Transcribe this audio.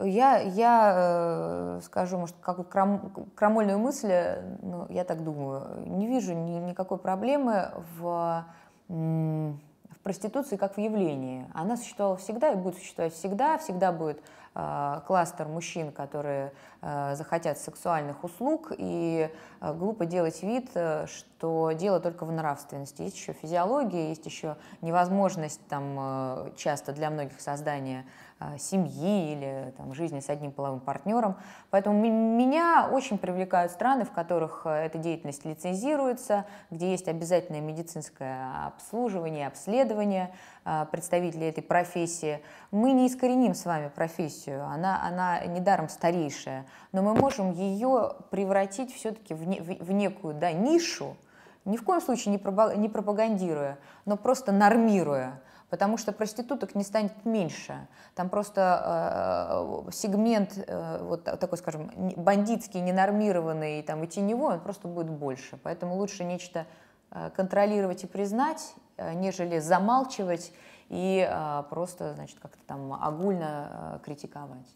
Я, я э, скажу, может, какую крам, крамольную мысль, э, ну, я так думаю, не вижу ни, никакой проблемы в, в проституции как в явлении. Она существовала всегда и будет существовать всегда, всегда будет Э, кластер мужчин, которые э, захотят сексуальных услуг, и э, глупо делать вид, что дело только в нравственности. Есть еще физиология, есть еще невозможность там часто для многих создания семьи или там, жизни с одним половым партнером. Поэтому меня очень привлекают страны, в которых эта деятельность лицензируется, где есть обязательное медицинское обслуживание, обследование представителей этой профессии. Мы не искореним с вами профессию профессию, она, она недаром старейшая, но мы можем ее превратить все-таки в, не, в, в некую да, нишу, ни в коем случае не, пропагандируя, но просто нормируя потому что проституток не станет меньше. Там просто э, сегмент, э, вот такой, скажем, бандитский, ненормированный там, и теневой, он просто будет больше. Поэтому лучше нечто э, контролировать и признать, э, нежели замалчивать и а, просто, значит, как-то там огульно а, критиковать.